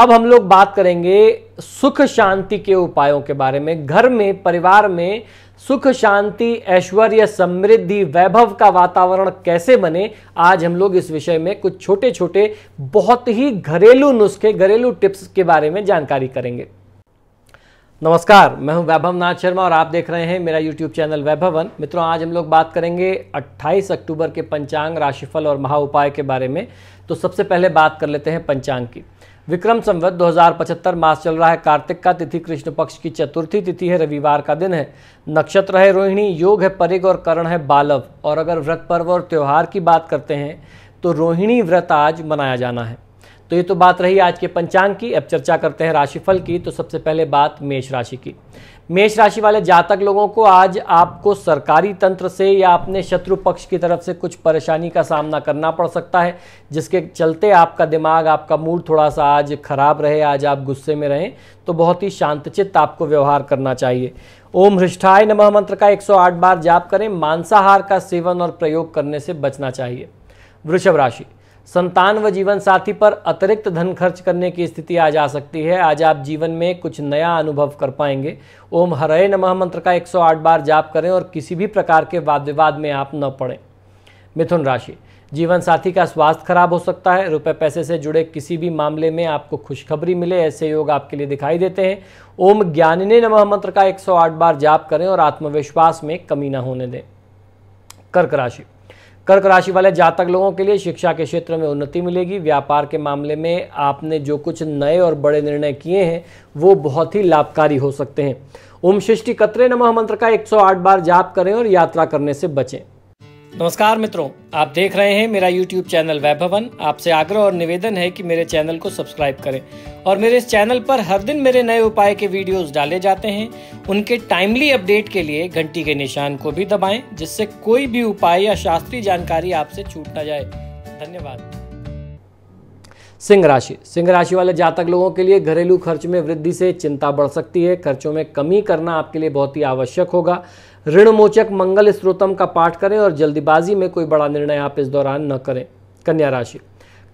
अब हम लोग बात करेंगे सुख शांति के उपायों के बारे में घर में परिवार में सुख शांति ऐश्वर्य समृद्धि वैभव का वातावरण कैसे बने आज हम लोग इस विषय में कुछ छोटे छोटे बहुत ही घरेलू नुस्खे घरेलू टिप्स के बारे में जानकारी करेंगे नमस्कार मैं हूं वैभव नाथ शर्मा और आप देख रहे हैं मेरा यूट्यूब चैनल वैभवन मित्रों आज हम लोग बात करेंगे 28 अक्टूबर के पंचांग राशिफल और महा उपाय के बारे में तो सबसे पहले बात कर लेते हैं पंचांग की विक्रम संवत 2075 मास चल रहा है कार्तिक का तिथि कृष्ण पक्ष की चतुर्थी तिथि है रविवार का दिन है नक्षत्र है रोहिणी योग है परिग और करण है बालव और अगर व्रत पर्व और त्यौहार की बात करते हैं तो रोहिणी व्रत आज मनाया जाना है तो ये तो बात रही आज के पंचांग की अब चर्चा करते हैं राशिफल की तो सबसे पहले बात मेष राशि की मेष राशि वाले जातक लोगों को आज आपको सरकारी तंत्र से या अपने शत्रु पक्ष की तरफ से कुछ परेशानी का सामना करना पड़ सकता है जिसके चलते आपका दिमाग आपका मूड थोड़ा सा आज खराब रहे आज आप गुस्से में रहें तो बहुत ही शांतचित्त आपको व्यवहार करना चाहिए ओम हृष्ठाय नमः मंत्र का 108 बार जाप करें मांसाहार का सेवन और प्रयोग करने से बचना चाहिए वृषभ राशि संतान व जीवन साथी पर अतिरिक्त धन खर्च करने की स्थिति आज आ सकती है आज आप जीवन में कुछ नया अनुभव कर पाएंगे ओम हरे नमः मंत्र का 108 बार जाप करें और किसी भी प्रकार के वाद विवाद में आप न पड़े मिथुन राशि जीवन साथी का स्वास्थ्य खराब हो सकता है रुपए पैसे से जुड़े किसी भी मामले में आपको खुशखबरी मिले ऐसे योग आपके लिए दिखाई देते हैं ओम ज्ञानिने नमः मंत्र का 108 बार जाप करें और आत्मविश्वास में कमी न होने दें कर्क राशि कर्क राशि वाले जातक लोगों के लिए शिक्षा के क्षेत्र में उन्नति मिलेगी व्यापार के मामले में आपने जो कुछ नए और बड़े निर्णय किए हैं वो बहुत ही लाभकारी हो सकते हैं ओम शिष्टि कतरे नमः मंत्र का 108 बार जाप करें और यात्रा करने से बचें नमस्कार मित्रों आप देख रहे हैं मेरा यूट्यूब चैनल वैभवन आपसे आग्रह और निवेदन है कि मेरे चैनल को सब्सक्राइब करें और मेरे इस चैनल पर हर दिन मेरे नए उपाय के वीडियोस डाले जाते हैं उनके टाइमली अपडेट के लिए घंटी के निशान को भी दबाएं जिससे कोई भी उपाय या शास्त्रीय जानकारी आपसे छूट ना जाए धन्यवाद सिंह राशि सिंह राशि वाले जातक लोगों के लिए घरेलू खर्च में वृद्धि से चिंता बढ़ सकती है खर्चों में कमी करना आपके लिए बहुत ही आवश्यक होगा ऋण मोचक मंगल स्त्रोतम का पाठ करें और जल्दीबाजी में कोई बड़ा निर्णय आप इस दौरान न करें कन्या राशि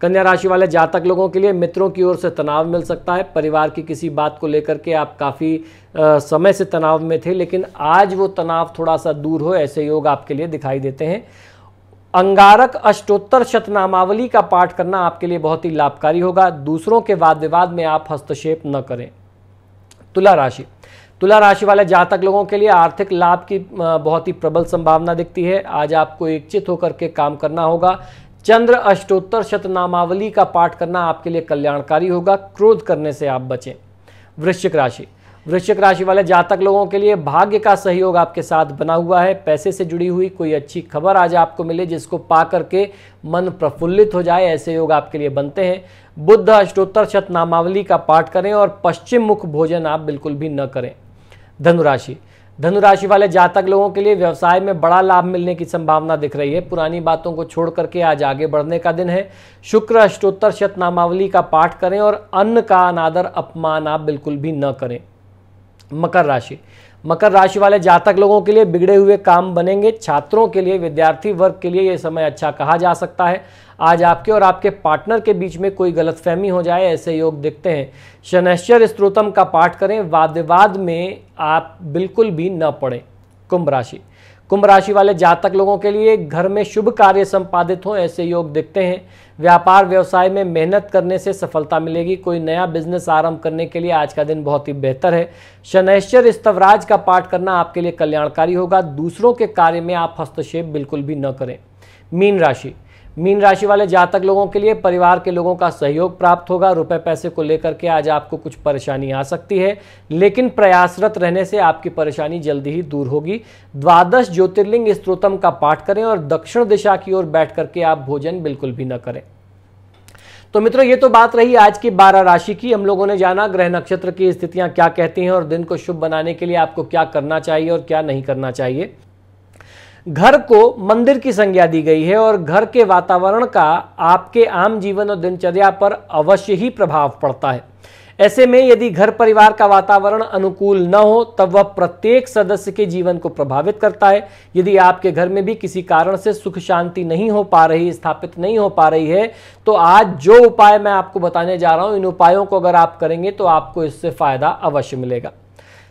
कन्या राशि वाले जातक लोगों के लिए मित्रों की ओर से तनाव मिल सकता है परिवार की किसी बात को लेकर के आप काफ़ी समय से तनाव में थे लेकिन आज वो तनाव थोड़ा सा दूर हो ऐसे योग आपके लिए दिखाई देते हैं अंगारक अष्टोत्तर शतनामावली का पाठ करना आपके लिए बहुत ही लाभकारी होगा दूसरों के वाद विवाद में आप हस्तक्षेप न करें तुला राशि तुला राशि वाले जातक लोगों के लिए आर्थिक लाभ की बहुत ही प्रबल संभावना दिखती है आज आपको एकचित होकर के काम करना होगा चंद्र अष्टोत्तर शतनामावली का पाठ करना आपके लिए कल्याणकारी होगा क्रोध करने से आप बचें वृश्चिक राशि वृश्चिक राशि वाले जातक लोगों के लिए भाग्य का सहयोग आपके साथ बना हुआ है पैसे से जुड़ी हुई कोई अच्छी खबर आज आपको मिले जिसको पा करके मन प्रफुल्लित हो जाए ऐसे योग आपके लिए बनते हैं बुद्ध अष्टोत्तर शत नामावली का पाठ करें और पश्चिम मुख भोजन आप बिल्कुल भी न करें धनुराशि धनुराशि वाले जातक लोगों के लिए व्यवसाय में बड़ा लाभ मिलने की संभावना दिख रही है पुरानी बातों को छोड़ करके आज आगे बढ़ने का दिन है शुक्र अष्टोत्तर शत नामावली का पाठ करें और अन्न का अनादर अपमान आप बिल्कुल भी न करें मकर राशि मकर राशि वाले जातक लोगों के लिए बिगड़े हुए काम बनेंगे छात्रों के लिए विद्यार्थी वर्ग के लिए यह समय अच्छा कहा जा सकता है आज आपके और आपके पार्टनर के बीच में कोई गलतफहमी हो जाए ऐसे योग देखते हैं शनैश्चर स्त्रोतम का पाठ करें वाद विवाद में आप बिल्कुल भी न पड़ें कुंभ राशि कुंभ राशि वाले जातक लोगों के लिए घर में शुभ कार्य संपादित हों ऐसे योग दिखते हैं व्यापार व्यवसाय में मेहनत करने से सफलता मिलेगी कोई नया बिजनेस आरंभ करने के लिए आज का दिन बहुत ही बेहतर है शनैश्चर स्तवराज का पाठ करना आपके लिए कल्याणकारी होगा दूसरों के कार्य में आप हस्तक्षेप बिल्कुल भी न करें मीन राशि मीन राशि वाले जातक लोगों के लिए परिवार के लोगों का सहयोग प्राप्त होगा रुपए पैसे को लेकर के आज आपको कुछ परेशानी आ सकती है लेकिन प्रयासरत रहने से आपकी परेशानी जल्दी ही दूर होगी द्वादश ज्योतिर्लिंग स्त्रोतम का पाठ करें और दक्षिण दिशा की ओर बैठ करके आप भोजन बिल्कुल भी न करें तो मित्रों ये तो बात रही आज की बारह राशि की हम लोगों ने जाना ग्रह नक्षत्र की स्थितियां क्या कहती हैं और दिन को शुभ बनाने के लिए आपको क्या करना चाहिए और क्या नहीं करना चाहिए घर को मंदिर की संज्ञा दी गई है और घर के वातावरण का आपके आम जीवन और दिनचर्या पर अवश्य ही प्रभाव पड़ता है ऐसे में यदि घर परिवार का वातावरण अनुकूल न हो तब वह प्रत्येक सदस्य के जीवन को प्रभावित करता है यदि आपके घर में भी किसी कारण से सुख शांति नहीं हो पा रही स्थापित नहीं हो पा रही है तो आज जो उपाय मैं आपको बताने जा रहा हूं इन उपायों को अगर आप करेंगे तो आपको इससे फायदा अवश्य मिलेगा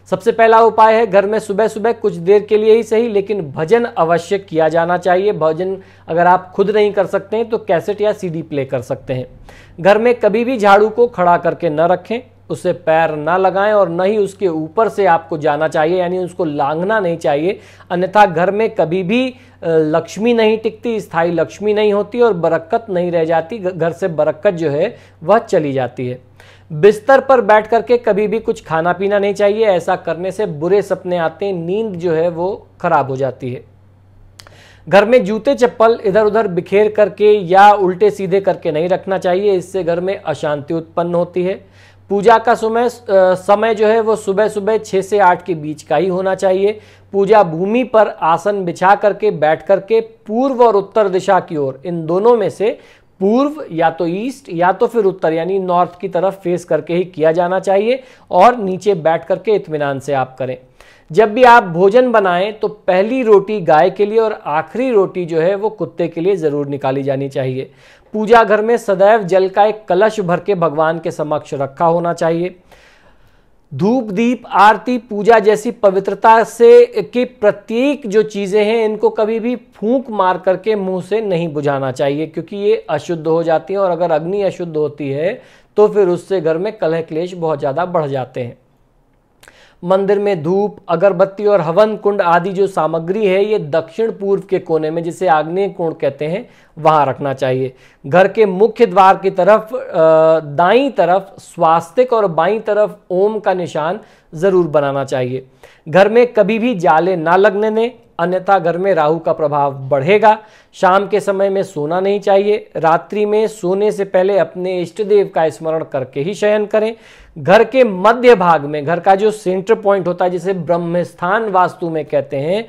सबसे पहला उपाय है घर में सुबह सुबह कुछ देर के लिए ही सही लेकिन भजन अवश्य किया जाना चाहिए भजन अगर आप खुद नहीं कर सकते हैं तो कैसेट या सीडी प्ले कर सकते हैं घर में कभी भी झाड़ू को खड़ा करके न रखें उसे पैर ना लगाएं और न ही उसके ऊपर से आपको जाना चाहिए यानी उसको लांघना नहीं चाहिए अन्यथा घर में कभी भी लक्ष्मी नहीं टिकती स्थायी लक्ष्मी नहीं होती और बरक्कत नहीं रह जाती घर से बरक्कत जो है वह चली जाती है बिस्तर पर बैठ करके कभी भी कुछ खाना पीना नहीं चाहिए ऐसा करने से बुरे सपने आते हैं नींद जो है वो खराब हो जाती है घर में जूते चप्पल इधर उधर बिखेर करके या उल्टे सीधे करके नहीं रखना चाहिए इससे घर में अशांति उत्पन्न होती है पूजा का समय समय जो है वो सुबह सुबह छः से आठ के बीच का ही होना चाहिए पूजा भूमि पर आसन बिछा करके बैठ करके पूर्व और उत्तर दिशा की ओर इन दोनों में से पूर्व या तो ईस्ट या तो फिर उत्तर यानी नॉर्थ की तरफ फेस करके ही किया जाना चाहिए और नीचे बैठ करके इतमान से आप करें जब भी आप भोजन बनाएं तो पहली रोटी गाय के लिए और आखिरी रोटी जो है वो कुत्ते के लिए ज़रूर निकाली जानी चाहिए पूजा घर में सदैव जल का एक कलश भर के भगवान के समक्ष रखा होना चाहिए धूप दीप आरती पूजा जैसी पवित्रता से के प्रत्येक जो चीज़ें हैं इनको कभी भी फूंक मार करके मुंह से नहीं बुझाना चाहिए क्योंकि ये अशुद्ध हो जाती है और अगर अग्नि अशुद्ध होती है तो फिर उससे घर में कलह क्लेश बहुत ज़्यादा बढ़ जाते हैं मंदिर में धूप अगरबत्ती और हवन कुंड आदि जो सामग्री है ये दक्षिण पूर्व के कोने में जिसे आग्नेय कोण कहते हैं वहाँ रखना चाहिए घर के मुख्य द्वार की तरफ दाई तरफ स्वास्तिक और बाई तरफ ओम का निशान ज़रूर बनाना चाहिए घर में कभी भी जाले ना लगने दें अन्यथा घर में राहु का प्रभाव बढ़ेगा शाम के समय में सोना नहीं चाहिए रात्रि में सोने से पहले अपने इष्ट देव का स्मरण करके ही शयन करें घर के मध्य भाग में घर का जो सेंटर पॉइंट होता है जिसे ब्रह्मस्थान वास्तु में कहते हैं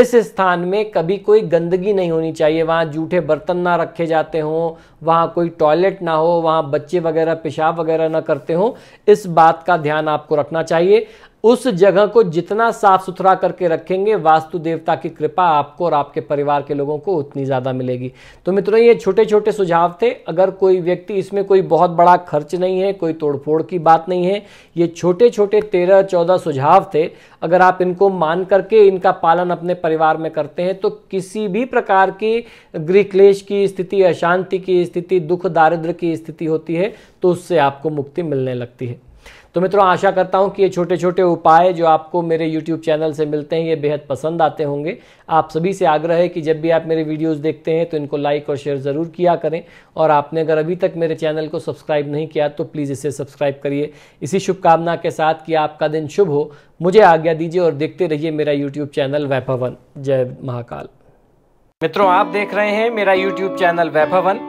इस स्थान में कभी कोई गंदगी नहीं होनी चाहिए वहाँ जूठे बर्तन ना रखे जाते हों वहाँ कोई टॉयलेट ना हो वहाँ बच्चे वगैरह पेशाब वगैरह ना करते हों इस बात का ध्यान आपको रखना चाहिए उस जगह को जितना साफ सुथरा करके रखेंगे वास्तु देवता की कृपा आपको और आपके परिवार के लोगों को उतनी ज़्यादा मिलेगी तो मित्रों ये छोटे छोटे सुझाव थे अगर कोई व्यक्ति इसमें कोई बहुत बड़ा खर्च नहीं है कोई तोड़फोड़ की बात नहीं है ये छोटे छोटे तेरह चौदह सुझाव थे अगर आप इनको मान करके इनका पालन अपने परिवार में करते हैं तो किसी भी प्रकार की गृह क्लेश की स्थिति अशांति की स्थिति दुख दारिद्र की स्थिति होती है तो उससे आपको मुक्ति मिलने लगती है तो मित्रों आशा करता हूँ कि ये छोटे छोटे उपाय जो आपको मेरे यूट्यूब चैनल से मिलते हैं ये बेहद पसंद आते होंगे आप सभी से आग्रह है कि जब भी आप मेरे वीडियोस देखते हैं तो इनको लाइक और शेयर ज़रूर किया करें और आपने अगर अभी तक मेरे चैनल को सब्सक्राइब नहीं किया तो प्लीज़ इसे सब्सक्राइब करिए इसी शुभकामना के साथ कि आपका दिन शुभ हो मुझे आज्ञा दीजिए और देखते रहिए मेरा यूट्यूब चैनल वैभवन जय महाकाल मित्रों आप देख रहे हैं मेरा यूट्यूब चैनल वैभवन